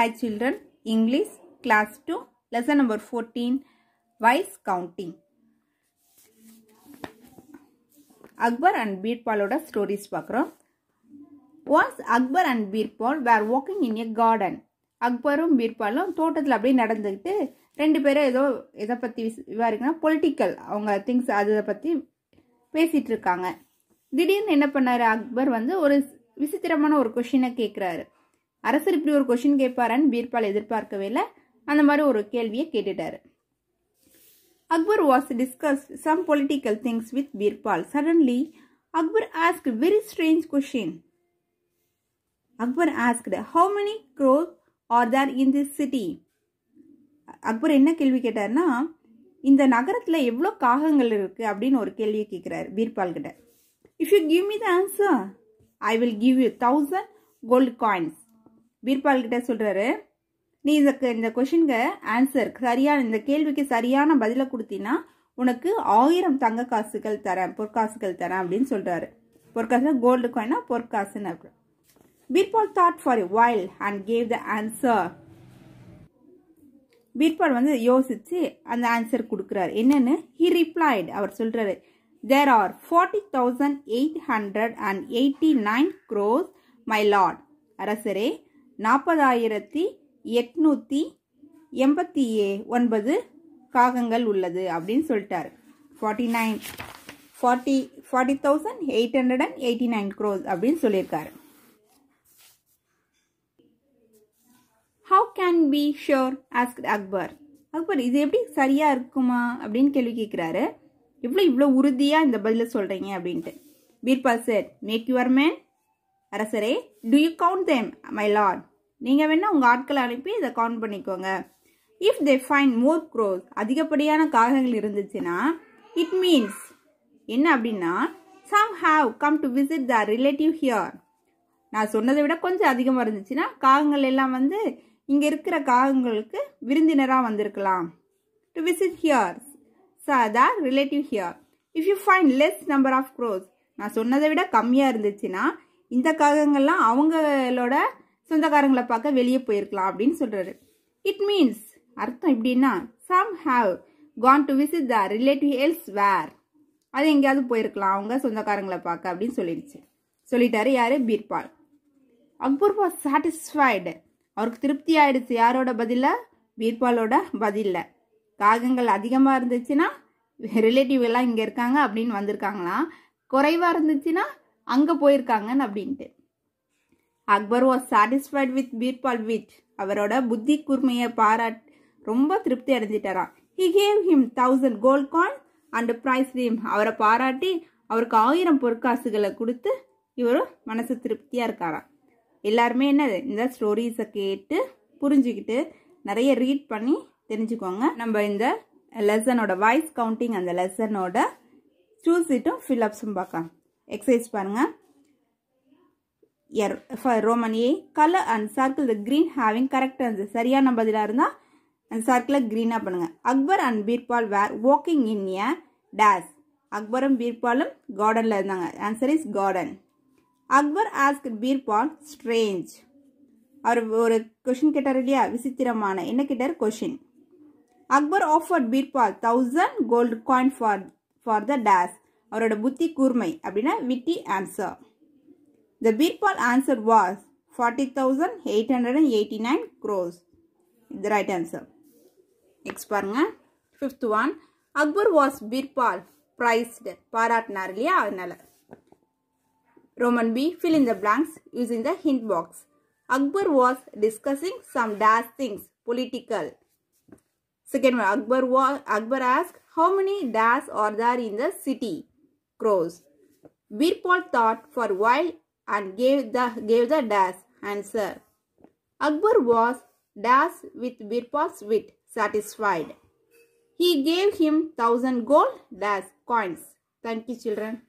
Hi children English class two lesson number fourteen wise counting Akbar and பீர்பாலோட stories பார்க்குறோம் பார்க்கிறோம் Akbar and Birbal were walking in a garden அக்பரும் பீர்பாலும் தோட்டத்தில் அப்படியே நடந்துக்கிட்டு ரெண்டு பேரும் ஏதோ இதை பற்றி இதாக இருக்குன்னா பொலிட்டிக்கல் அவங்க திங்ஸ் அதை பற்றி பேசிகிட்டு இருக்காங்க திடீர்னு என்ன பண்ணார் அக்பர் வந்து ஒரு விசித்திரமான ஒரு கொஷினை கேட்குறாரு அரசர் இப்படி ஒரு கொஷின் கேட்பாரான்னு பீர்பால் எதிர்பார்க்கவே இல்லை அந்த மாதிரி ஒரு கேள்வியை கேட்டுட்டார் Akbar was discuss some political things with Birbal suddenly Akbar ask very strange question Akbar asked how many crows are there in this city Akbar என்ன கேள்வி கேட்டார்னா இந்த நகரத்தில் எவ்வளோ காகங்கள் இருக்குது அப்படின்னு ஒரு கேள்வியை கேட்குறாரு பீர்பால் கிட்ட if you give me the answer I will give you thousand gold coins Birbal கிட்ட சொல்கிறாரு நீ இந்த இந்த கொஷினுக்கு ஆன்சர் சரியான இந்த கேள்விக்கு சரியான பதிலை கொடுத்தீங்கன்னா உனக்கு ஆயிரம் தங்க காசுகள் தரேன் பொற்காசுகள் தரேன் அப்படின்னு சொல்கிறாரு பொற்காசு கோல்டு காயினா பொற்காசுன்னு அப்புறம் Birbal thought for while and gave the answer Birbal வந்து யோசித்து அந்த ஆன்சர் கொடுக்குறாரு என்னன்னு ஹி ரிப்ளைட் அவர் சொல்கிறாரு there are forty thousand eight hundred and eighty nine crows my lord அரசரே நாற்பதாயிரத்தி எட்நூற்றி எண்பத்தி ஏ ஒன்பது காகங்கள் உள்ளது அப்படின்னு சொல்லிட்டார் forty nine forty forty thousand eight hundred and eighty nine crows அப்படின்னு சொல்லியிருக்காரு how can be sure ask Akbar Akbar இது எப்படி சரியாக இருக்குமா அப்படின்னு கேள்வி கேட்குறாரு இவ்வளோ இவ்வளோ உறுதியாக இந்த பதிலை சொல்கிறீங்க அப்படின்ட்டு Birbal sir make your man அரசரே to you count them my lord நீங்கள் வேணால் உங்கள் ஆட்களை அனுப்பி இதை கவுண்ட் பண்ணிக்கோங்க if they find more crows அதிகப்படியான காகங்கள் இருந்துச்சுன்னா இட் மீன்ஸ் என்ன அப்படின்னா some have come to visit the relative here நான் சொன்னதை விட கொஞ்சம் அதிகமாக இருந்துச்சுன்னா காகங்கள் எல்லாம் வந்து இங்கே இருக்கிற காகங்களுக்கு விருந்தினராக வந்திருக்கலாம் to visit here the relative here if you find less number of crows நான் சொன்னதை விட கம்மியாக இருந்துச்சுன்னா இந்த காகங்கள்லாம் அவங்களோட சொந்தக்காரங்களை பார்க்க வெளியே போயிருக்கலாம் அப்படின்னு சொல்கிறாரு இட் மீன்ஸ் அர்த்தம் எப்படின்னா some have gone to visit the relative elsewhere அது எங்கேயாவது போயிருக்கலாம் அவங்க சொந்தக்காரங்களை பார்க்க அப்படின்னு சொல்லிடுச்சு சொல்லிட்டாரு யார் பீர்பால் அக்பர் வாஸ் சாட்டிஸ்ஃபைடு அவருக்கு திருப்தி ஆயிடுச்சு யாரோட பதிலில் பீர்பாலோட பதில காகங்கள் அதிகமாக இருந்துச்சுன்னா ரிலேட்டிவ் எல்லாம் இங்கே இருக்காங்க அப்படின்னு வந்திருக்காங்களாம் குறைவாக இருந்துச்சுன்னா அங்கே போயிருக்காங்கன்னு அப்படின்ட்டு Akbar was satisfied with Birbal with அவரோட புத்தி கூர்மையை பாராட் ரொம்ப திருப்தி அடைஞ்சிட்டாராம் he gave him thousand gold coin and praise him அவரை பாராட்டி அவருக்கு ஆயிரம் பொற்காசுகளை கொடுத்து இவரும் மனசு திருப்தியாக இருக்காராம் எல்லாருமே என்னது இந்த ஸ்டோரிஸை கேட்டு புரிஞ்சுக்கிட்டு நிறைய ரீட் பண்ணி தெரிஞ்சுக்கோங்க நம்ம இந்த லெசனோட வாய்ஸ் கவுண்டிங் அந்த லெசனோட சூஸ் இட்டும் ஃபில்அப்ஸும் பார்க்கலாம் எக்ஸசைஸ் பாருங்கள் for Roman A, color and circle the green having correct answer. சரியான பதிலாக இருந்தால் அந்த சர்க்கிளை க்ரீனாக பண்ணுங்கள் Akbar and Birbal were walking in a days அக்பரும் பீர்பாலும் கார்டனில் இருந்தாங்க answer is garden Akbar ask Birbal strange அவர் ஒரு கொஷின் கேட்டார் இல்லையா விசித்திரமான என்ன கேட்டார் question Akbar offer Birbal thousand gold coin for for the days அவரோட புத்தி கூர்மை அப்படின்னா witty answer The Birpal answer was 40,889 crores. The right answer. Next Fifth one. Akbar was Birpal prized. paratnarliya இல்லையா Roman B. Fill in the blanks using the hint box. Akbar was discussing some dash things. Political. Second one. Akbar, was, Akbar asked how many dash are there in the city? Crows. Birpal thought for while and gave the, gave the dash answer. Akbar was dash with Birpal's wit satisfied. He gave him thousand gold dash coins. Thank you children.